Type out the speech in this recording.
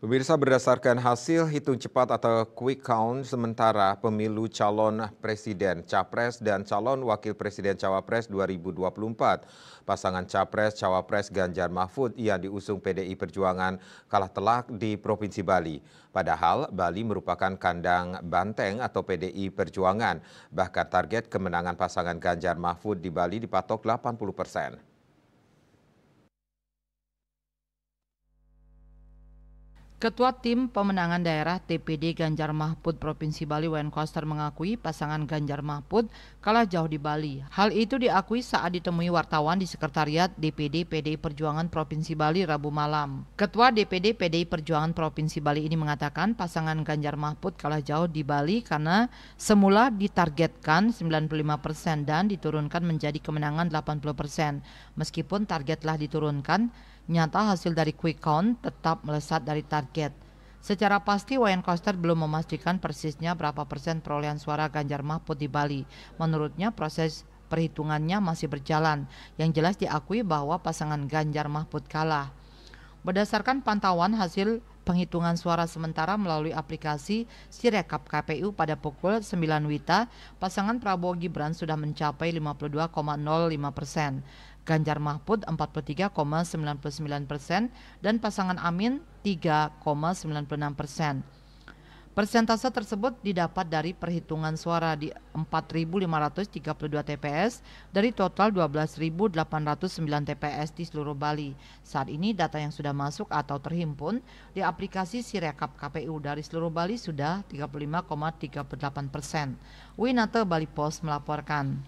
Pemirsa berdasarkan hasil hitung cepat atau quick count sementara pemilu calon presiden, capres dan calon wakil presiden cawapres 2024. Pasangan capres cawapres Ganjar Mahfud yang diusung PDI Perjuangan kalah telak di Provinsi Bali. Padahal Bali merupakan kandang banteng atau PDI Perjuangan. Bahkan target kemenangan pasangan Ganjar Mahfud di Bali dipatok 80 persen. Ketua Tim Pemenangan Daerah TPD Ganjar Mahfud Provinsi Bali Wayne Koster mengakui pasangan Ganjar Mahfud kalah jauh di Bali. Hal itu diakui saat ditemui wartawan di Sekretariat DPD PDI Perjuangan Provinsi Bali Rabu malam. Ketua DPD PDI Perjuangan Provinsi Bali ini mengatakan pasangan Ganjar Mahfud kalah jauh di Bali karena semula ditargetkan 95 persen dan diturunkan menjadi kemenangan 80 persen. Meskipun target telah diturunkan, nyata hasil dari quick count tetap melesat dari target kaget. Secara pasti Wayan Koster belum memastikan persisnya berapa persen perolehan suara Ganjar Mahfud di Bali. Menurutnya proses perhitungannya masih berjalan. Yang jelas diakui bahwa pasangan Ganjar Mahfud kalah. Berdasarkan pantauan hasil penghitungan suara sementara melalui aplikasi Sirekap KPU pada pukul 9 WITA, pasangan Prabowo Gibran sudah mencapai 52,05 persen. Ganjar Mahfud 43,99 persen, dan pasangan Amin 3,96 persen. Persentase tersebut didapat dari perhitungan suara di 4.532 TPS dari total 12.809 TPS di seluruh Bali. Saat ini data yang sudah masuk atau terhimpun di aplikasi Sirekap KPU dari seluruh Bali sudah 35,38 persen. Winata Bali Post melaporkan.